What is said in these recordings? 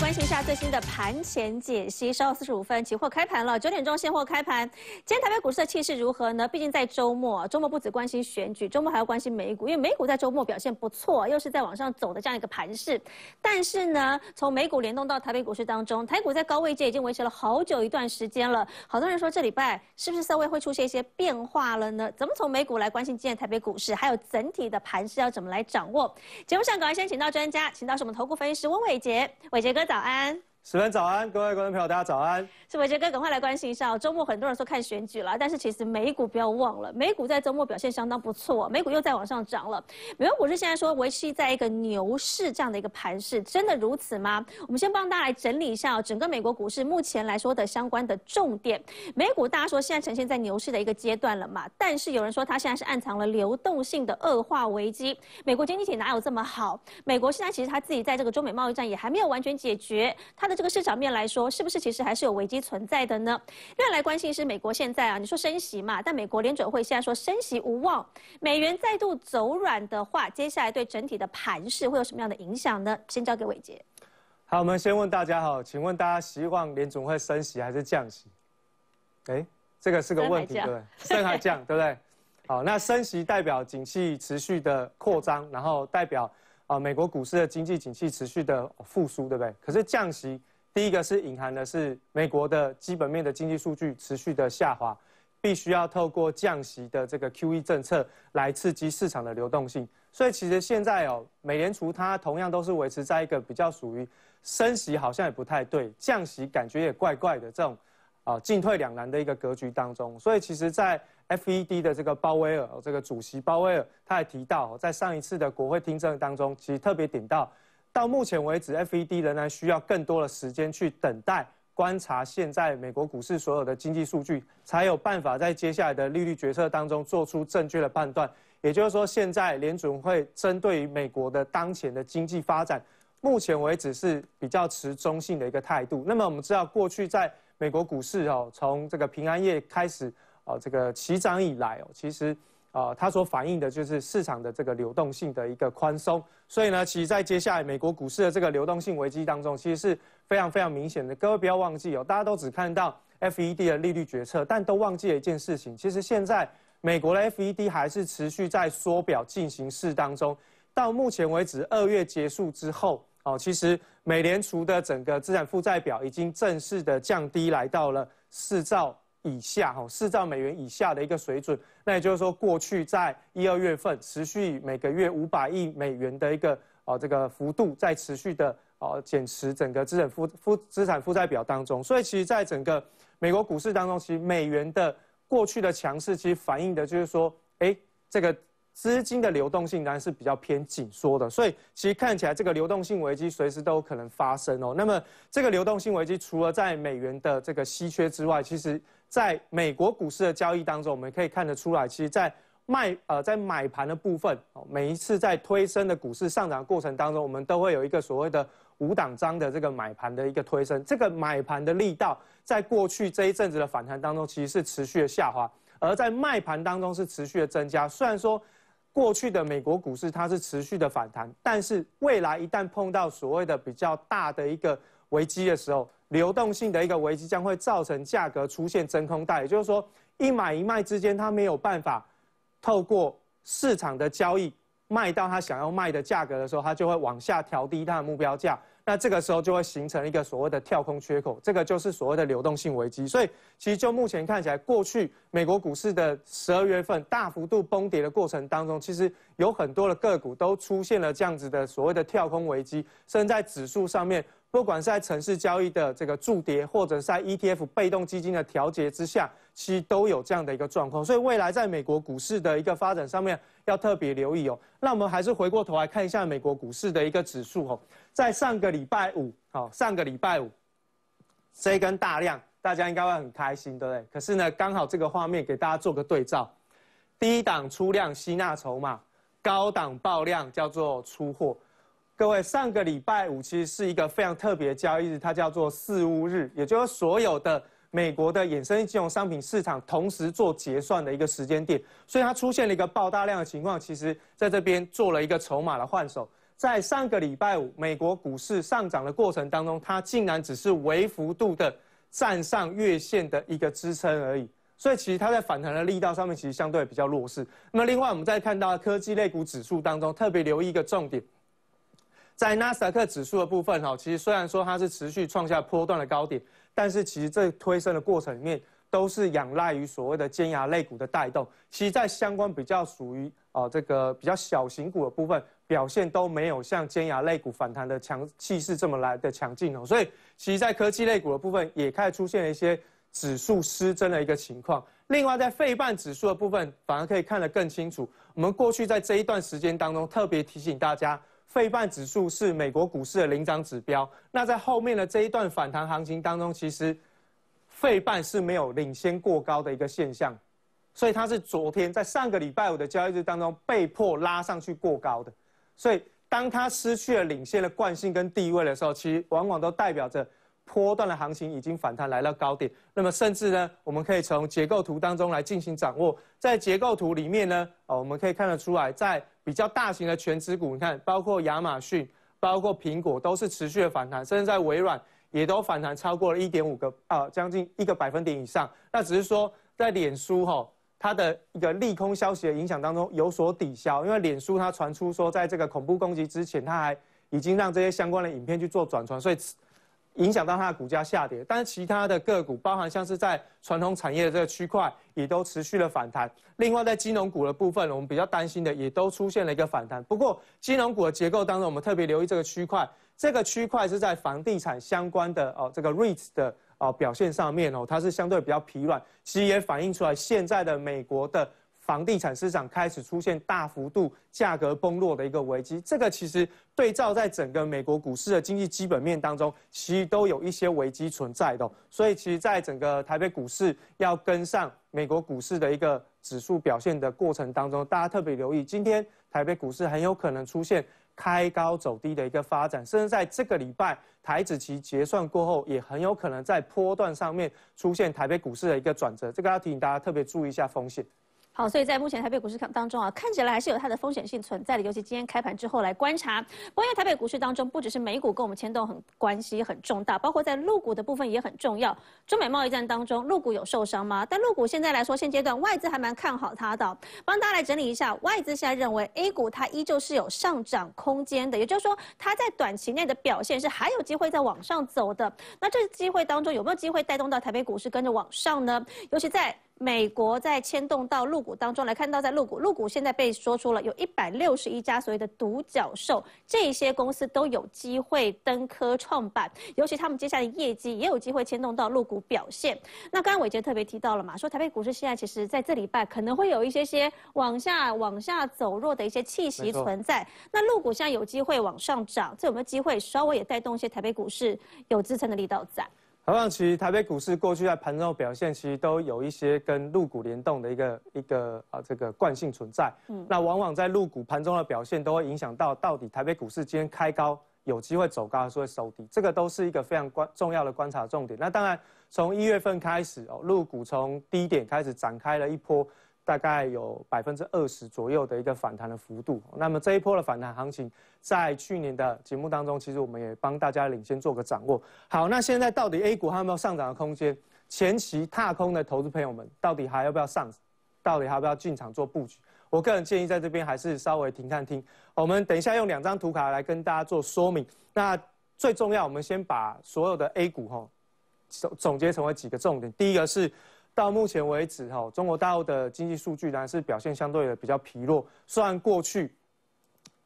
关心一下最新的盘前解析。稍后四十五分，期货开盘了。九点钟现货开盘。今天台北股市的气势如何呢？毕竟在周末，周末不止关心选举，周末还要关心美股，因为美股在周末表现不错，又是在往上走的这样一个盘势。但是呢，从美股联动到台北股市当中，台股在高位界已经维持了好久一段时间了。好多人说这礼拜是不是稍微会出现一些变化了呢？怎么从美股来关心今天台北股市？还有整体的盘势要怎么来掌握？节目上赶快先请到专家，请到是我们投顾分析师温伟杰，伟杰哥。早安。十分早安，各位观众朋友，大家早安。是伟杰哥，赶快来关心一下哦。周末很多人说看选举了，但是其实美股不要忘了，美股在周末表现相当不错，美股又在往上涨了。美国股市现在说维持在一个牛市这样的一个盘势，真的如此吗？我们先帮大家来整理一下整个美国股市目前来说的相关的重点。美股大家说现在呈现在牛市的一个阶段了嘛？但是有人说它现在是暗藏了流动性的恶化危机。美国经济体哪有这么好？美国现在其实他自己在这个中美贸易战也还没有完全解决，它。那这个市场面来说，是不是其实还是有危机存在的呢？另外来关心是美国现在啊，你说升息嘛，但美国联准会现在说升息无望，美元再度走软的话，接下来对整体的盘势会有什么样的影响呢？先交给伟杰。好，我们先问大家哈，请问大家希望联总会升息还是降息？哎，这个是个问题，对不对？升还降，对不对？好，那升息代表景气持续的扩张，然后代表。啊，美国股市的经济景气持续的复苏，对不对？可是降息，第一个是隐含的是美国的基本面的经济数据持续的下滑，必须要透过降息的这个 QE 政策来刺激市场的流动性。所以其实现在哦，美联储它同样都是维持在一个比较属于升息，好像也不太对，降息感觉也怪怪的这种。啊，进退两难的一个格局当中，所以其实，在 F E D 的这个鲍威尔这个主席鲍威尔，他也提到，在上一次的国会听证当中，其实特别点到，到目前为止，F E D 仍然需要更多的时间去等待观察，现在美国股市所有的经济数据，才有办法在接下来的利率决策当中做出正确的判断。也就是说，现在联准会针对于美国的当前的经济发展，目前为止是比较持中性的一个态度。那么我们知道，过去在美国股市哦，从这个平安夜开始啊，这个起涨以来哦，其实啊，它所反映的就是市场的这个流动性的一个宽松。所以呢，其实在接下来美国股市的这个流动性危机当中，其实是非常非常明显的。各位不要忘记哦，大家都只看到 F E D 的利率决策，但都忘记了一件事情，其实现在美国的 F E D 还是持续在缩表进行式当中。到目前为止，二月结束之后。哦，其实美联储的整个资产负债表已经正式的降低，来到了四兆以下，哈，四兆美元以下的一个水准。那也就是说，过去在一二月份持续每个月五百亿美元的一个啊这个幅度，在持续的啊减持整个资产负负资产负债表当中。所以，其实在整个美国股市当中，其实美元的过去的强势，其实反映的就是说，哎，这个。资金的流动性当然是比较偏紧缩的，所以其实看起来这个流动性危机随时都有可能发生哦。那么这个流动性危机除了在美元的这个稀缺之外，其实在美国股市的交易当中，我们可以看得出来，其实在卖呃在买盘的部分每一次在推升的股市上涨过程当中，我们都会有一个所谓的五档张的这个买盘的一个推升。这个买盘的力道在过去这一阵子的反弹当中，其实是持续的下滑，而在卖盘当中是持续的增加。虽然说。过去的美国股市它是持续的反弹，但是未来一旦碰到所谓的比较大的一个危机的时候，流动性的一个危机将会造成价格出现真空带，也就是说，一买一卖之间它没有办法透过市场的交易卖到它想要卖的价格的时候，它就会往下调低它的目标价。那这个时候就会形成一个所谓的跳空缺口，这个就是所谓的流动性危机。所以，其实就目前看起来，过去美国股市的十二月份大幅度崩跌的过程当中，其实有很多的个股都出现了这样子的所谓的跳空危机，甚至在指数上面，不管是在城市交易的这个注跌，或者在 ETF 被动基金的调节之下。其实都有这样的一个状况，所以未来在美国股市的一个发展上面要特别留意哦。那我们还是回过头来看一下美国股市的一个指数哦，在上个礼拜五，好，上个礼拜五，这一根大量，大家应该会很开心，对不对？可是呢，刚好这个画面给大家做个对照，低档出量吸纳筹码，高档爆量叫做出货。各位，上个礼拜五其实是一个非常特别交易日，它叫做四乌日，也就是所有的。美国的衍生金融商品市场同时做结算的一个时间点，所以它出现了一个爆大量的情况。其实，在这边做了一个筹码的换手。在上个礼拜五，美国股市上涨的过程当中，它竟然只是微幅度的站上月线的一个支撑而已。所以，其实它在反弹的力道上面，其实相对比较弱势。那么，另外我们再看到科技类股指数当中，特别留意一个重点，在纳斯达克指数的部分哈，其实虽然说它是持续创下波段的高点。但是其实这推升的过程里面，都是仰赖于所谓的尖牙肋骨的带动。其实，在相关比较属于啊这个比较小型股的部分，表现都没有像尖牙肋骨反弹的强气势这么来的强劲哦。所以，其实，在科技肋骨的部分也开始出现一些指数失真的一个情况。另外，在费半指数的部分，反而可以看得更清楚。我们过去在这一段时间当中，特别提醒大家。费半指数是美国股市的领涨指标。那在后面的这一段反弹行情当中，其实费半是没有领先过高的一个现象，所以它是昨天在上个礼拜五的交易日当中被迫拉上去过高的。所以当它失去了领先的惯性跟地位的时候，其实往往都代表着。波段的行情已经反弹来到高点，那么甚至呢，我们可以从结构图当中来进行掌握。在结构图里面呢，哦，我们可以看得出来，在比较大型的全职股，你看，包括亚马逊、包括苹果，都是持续的反弹，甚至在微软也都反弹超过了一点五个，呃，将近一个百分点以上。那只是说，在脸书哈，它的一个利空消息的影响当中有所抵消，因为脸书它传出说，在这个恐怖攻击之前，它还已经让这些相关的影片去做转传，所以。影响到它的股价下跌，但是其他的个股，包含像是在传统产业这个区块，也都持续了反弹。另外，在金融股的部分，我们比较担心的，也都出现了一个反弹。不过，金融股的结构当中，我们特别留意这个区块，这个区块是在房地产相关的哦，这个 r e i t 的哦表现上面哦，它是相对比较疲软，其实也反映出来现在的美国的。房地产市场开始出现大幅度价格崩落的一个危机，这个其实对照在整个美国股市的经济基本面当中，其实都有一些危机存在的。所以，其实在整个台北股市要跟上美国股市的一个指数表现的过程当中，大家特别留意，今天台北股市很有可能出现开高走低的一个发展，甚至在这个礼拜台子期结算过后，也很有可能在波段上面出现台北股市的一个转折，这个要提醒大家特别注意一下风险。好，所以在目前台北股市看当中啊，看起来还是有它的风险性存在的。尤其今天开盘之后来观察，关于台北股市当中，不只是美股跟我们牵动很关系很重大，包括在陆股的部分也很重要。中美贸易战当中，陆股有受伤吗？但陆股现在来说，现阶段外资还蛮看好它的。帮大家来整理一下，外资现在认为 A 股它依旧是有上涨空间的，也就是说，它在短期内的表现是还有机会在往上走的。那这机会当中有没有机会带动到台北股市跟着往上呢？尤其在美国在牵动到露股当中来看到，在露股露股现在被说出了有一百六十一家所谓的独角兽，这些公司都有机会登科创板，尤其他们接下来业绩也有机会牵动到露股表现。那刚刚我已特别提到了嘛，说台北股市现在其实在这礼拜可能会有一些些往下往下走弱的一些气息存在。那露股现在有机会往上涨，这有没有机会稍微也带动一些台北股市有支撑的力道在？何况其台北股市过去在盘中表现，其实都有一些跟陆股联动的一个一个啊，这个惯性存在。嗯，那往往在陆股盘中的表现，都会影响到到底台北股市今天开高有机会走高，还是会收低，这个都是一个非常关重要的观察重点。那当然，从一月份开始哦，陆股从低点开始展开了一波。大概有百分之二十左右的一个反弹的幅度。那么这一波的反弹行情，在去年的节目当中，其实我们也帮大家领先做个掌握。好，那现在到底 A 股还有没有上涨的空间？前期踏空的投资朋友们，到底还要不要上？到底还要不要进场做布局？我个人建议在这边还是稍微停看听。我们等一下用两张图卡来跟大家做说明。那最重要，我们先把所有的 A 股哈，总总结成为几个重点。第一个是。到目前为止，哈，中国大陆的经济数据呢是表现相对的比较疲弱。虽然过去，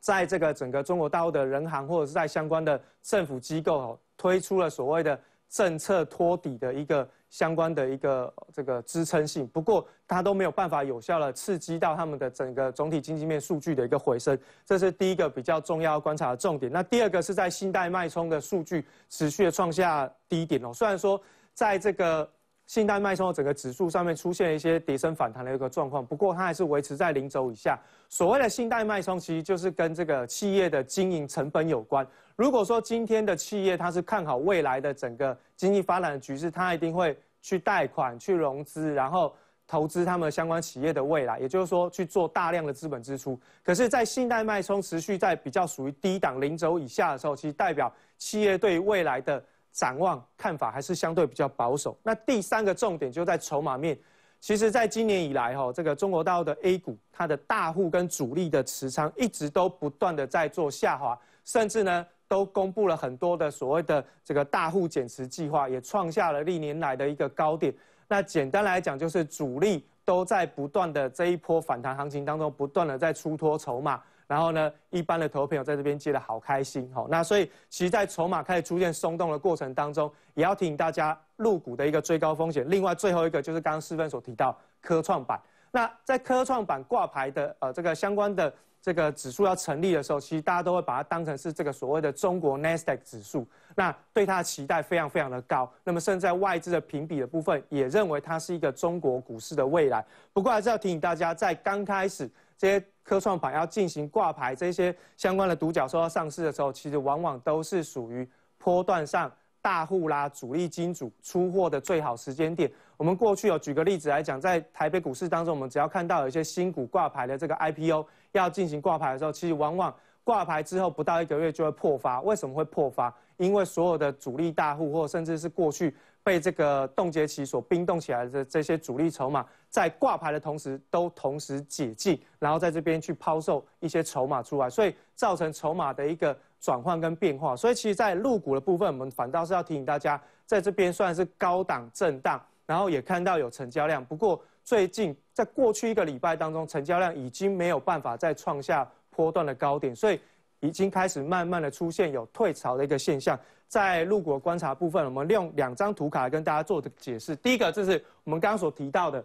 在这个整个中国大陆的人行或者是在相关的政府机构，哈，推出了所谓的政策托底的一个相关的一个这个支撑性，不过它都没有办法有效的刺激到他们的整个总体经济面数据的一个回升。这是第一个比较重要观察的重点。那第二个是在信贷脉冲的数据持续的创下低点哦。虽然说在这个。信贷脉冲整个指数上面出现了一些跌升反弹的一个状况，不过它还是维持在零轴以下。所谓的信贷脉冲，其实就是跟这个企业的经营成本有关。如果说今天的企业它是看好未来的整个经济发展的局势，它一定会去贷款、去融资，然后投资他们相关企业的未来，也就是说去做大量的资本支出。可是，在信贷脉冲持续在比较属于低档零轴以下的时候，其实代表企业对未来的。展望看法还是相对比较保守。那第三个重点就在筹码面，其实在今年以来哈，这个中国大陆的 A 股，它的大户跟主力的持仓一直都不断的在做下滑，甚至呢都公布了很多的所谓的这个大户减持计划，也创下了历年来的一个高点。那简单来讲，就是主力都在不断的这一波反弹行情当中，不断的在出脱筹码。然后呢，一般的投朋友在这边接的好开心，好，那所以其实，在筹码开始出现松动的过程当中，也要提醒大家入股的一个最高风险。另外，最后一个就是刚刚思分所提到科创板。那在科创板挂牌的呃这个相关的这个指数要成立的时候，其实大家都会把它当成是这个所谓的中国 s 斯达克指数，那对它的期待非常非常的高。那么，甚至在外资的评比的部分，也认为它是一个中国股市的未来。不过，还是要提醒大家，在刚开始。这些科创板要进行挂牌，这些相关的独角兽要上市的时候，其实往往都是属于坡段上大户啦、主力金主出货的最好时间点。我们过去有举个例子来讲，在台北股市当中，我们只要看到有一些新股挂牌的这个 IPO 要进行挂牌的时候，其实往往挂牌之后不到一个月就会破发。为什么会破发？因为所有的主力大户或甚至是过去。被这个冻结期所冰冻起来的这些主力筹码，在挂牌的同时都同时解禁，然后在这边去抛售一些筹码出来，所以造成筹码的一个转换跟变化。所以其实，在入股的部分，我们反倒是要提醒大家，在这边算是高档震荡，然后也看到有成交量。不过最近在过去一个礼拜当中，成交量已经没有办法再创下波段的高点，所以。已经开始慢慢的出现有退潮的一个现象，在陆国观察部分，我们用两张图卡跟大家做的解释。第一个就是我们刚刚所提到的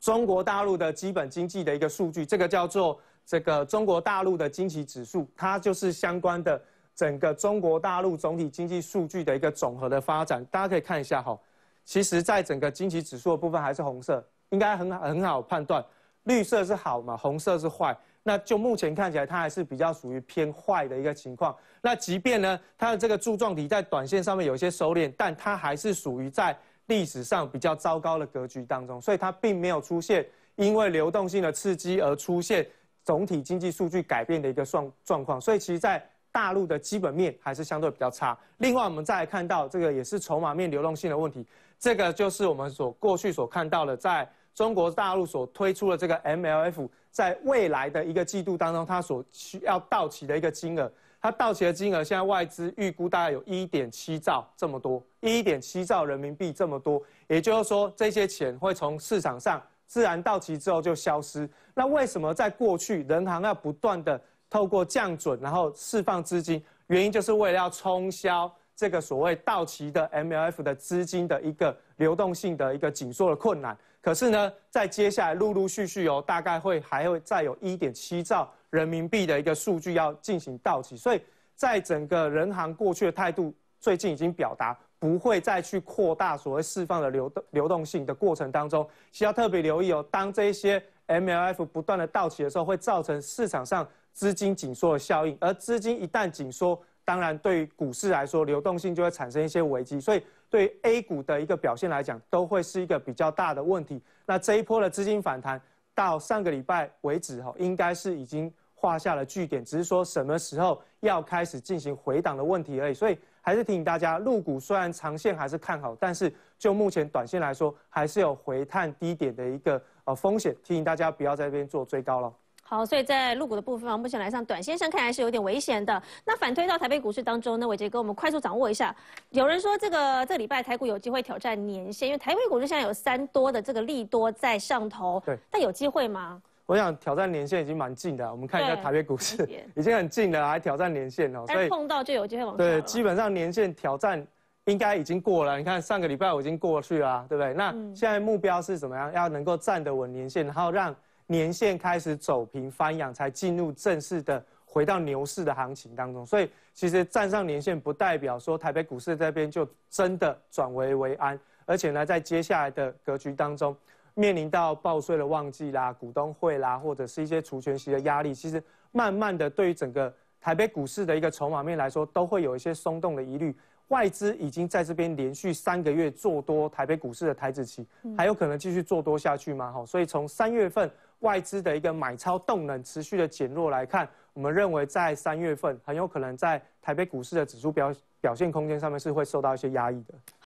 中国大陆的基本经济的一个数据，这个叫做这个中国大陆的经济指数，它就是相关的整个中国大陆总体经济数据的一个总和的发展。大家可以看一下哈，其实在整个经济指数的部分还是红色，应该很很好判断，绿色是好嘛，红色是坏。那就目前看起来，它还是比较属于偏坏的一个情况。那即便呢，它的这个柱状体在短线上面有一些收敛，但它还是属于在历史上比较糟糕的格局当中，所以它并没有出现因为流动性的刺激而出现总体经济数据改变的一个状状况。所以其实在大陆的基本面还是相对比较差。另外，我们再来看到这个也是筹码面流动性的问题，这个就是我们所过去所看到的，在中国大陆所推出的这个 MLF。在未来的一个季度当中，它所需要到期的一个金额，它到期的金额现在外资预估大概有一点七兆这么多，一点七兆人民币这么多，也就是说这些钱会从市场上自然到期之后就消失。那为什么在过去人行要不断的透过降准，然后释放资金，原因就是为了要冲销这个所谓到期的 MLF 的资金的一个流动性的一个紧缩的困难。可是呢，在接下来陆陆续续哦，大概会还会再有一点七兆人民币的一个数据要进行到期，所以在整个人行过去的态度，最近已经表达不会再去扩大所谓释放的流动流动性的过程当中，需要特别留意哦，当这些 MLF 不断的到期的时候，会造成市场上资金紧缩的效应，而资金一旦紧缩。当然，对于股市来说，流动性就会产生一些危机，所以对 A 股的一个表现来讲，都会是一个比较大的问题。那这一波的资金反弹到上个礼拜为止，哈，应该是已经画下了句点，只是说什么时候要开始进行回档的问题而已。所以还是提醒大家，入股虽然长线还是看好，但是就目前短线来说，还是有回探低点的一个呃风险，提醒大家不要在这边做追高了。好，所以在入股的部分，目前来上短线上看来是有点危险的。那反推到台北股市当中，那伟杰哥，我们快速掌握一下。有人说这个这个礼拜台股有机会挑战年线，因为台北股市现在有三多的这个利多在上头。对。但有机会吗？我想挑战年线已经蛮近的，我们看一下台北股市已经很近了，还挑战年线哦。所以碰到就有机会往上。对，基本上年线挑战应该已经过了。你看上个礼拜我已经过去了，对不对？那现在目标是怎么样？要能够站得稳年线，然后让。年线开始走平翻阳，才进入正式的回到牛市的行情当中。所以其实站上年线，不代表说台北股市这边就真的转危为安。而且呢，在接下来的格局当中，面临到报税的旺季啦、股东会啦，或者是一些除权息的压力，其实慢慢的对于整个台北股市的一个筹码面来说，都会有一些松动的疑虑。外资已经在这边连续三个月做多台北股市的台子期，还有可能继续做多下去吗？哈，所以从三月份。外资的一个买超动能持续的减弱来看，我们认为在三月份很有可能在台北股市的指数表表现空间上面是会受到一些压抑的。